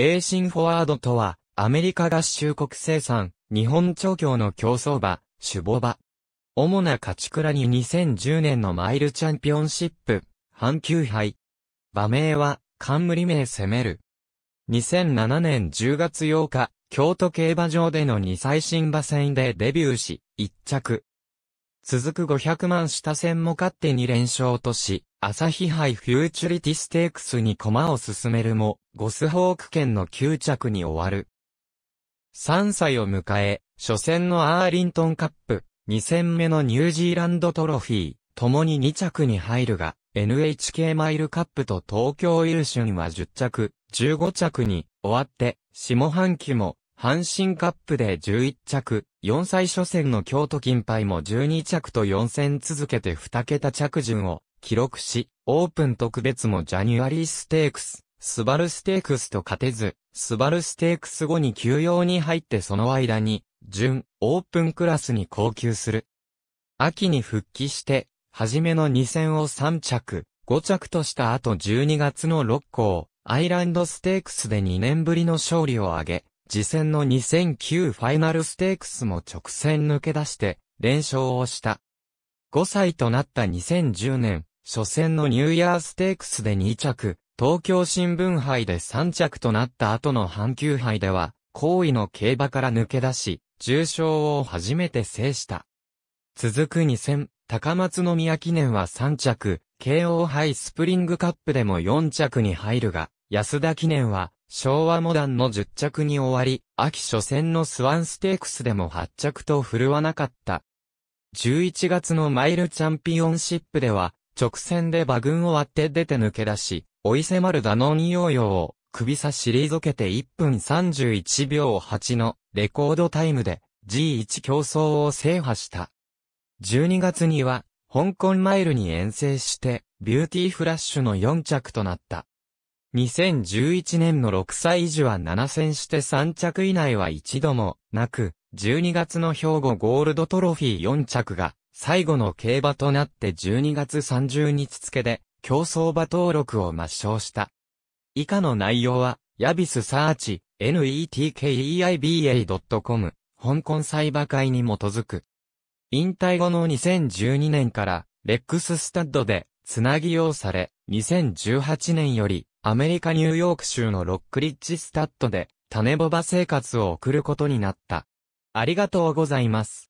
英進フォワードとは、アメリカ合衆国生産、日本調教の競走馬、守護馬。主な勝ち倉に2010年のマイルチャンピオンシップ、阪急杯。馬名は、冠名攻める。2007年10月8日、京都競馬場での2最新馬戦でデビューし、1着。続く500万下戦も勝って2連勝とし、朝日杯フューチュリティステークスに駒を進めるも、ゴスホーク県の9着に終わる。3歳を迎え、初戦のアーリントンカップ、2戦目のニュージーランドトロフィー、共に2着に入るが、NHK マイルカップと東京イルシュンは10着、15着に終わって、下半期も阪神カップで11着、4歳初戦の京都金杯も12着と4戦続けて2桁着順を記録し、オープン特別もジャニュアリーステークス、スバルステークスと勝てず、スバルステークス後に休養に入ってその間に、準、オープンクラスに降級する。秋に復帰して、初めの2戦を3着、5着とした後12月の6校、アイランドステークスで2年ぶりの勝利を挙げ、次戦の2009ファイナルステークスも直線抜け出して、連勝をした。5歳となった2010年、初戦のニューイヤーステークスで2着、東京新聞杯で3着となった後の阪急杯では、後位の競馬から抜け出し、重賞を初めて制した。続く2戦、高松宮記念は3着、慶応杯スプリングカップでも4着に入るが、安田記念は昭和モダンの10着に終わり、秋初戦のスワンステークスでも8着と振るわなかった。11月のマイルチャンピオンシップでは、直線で馬群を割って出て抜け出し、追い迫るダノンヨーヨーを、首差し退けて1分31秒8のレコードタイムで G1 競争を制覇した。12月には、香港マイルに遠征して、ビューティーフラッシュの4着となった。2011年の6歳上は7戦して3着以内は一度もなく、12月の兵庫ゴールドトロフィー4着が最後の競馬となって12月30日付で競争馬登録を抹消した。以下の内容は、ヤビスサーチ、netkeiba.com、香港裁判会に基づく。引退後の2012年から、レックススタッドで、つなぎ用され、2018年より、アメリカニューヨーク州のロックリッジスタッドで、種ボバ生活を送ることになった。ありがとうございます。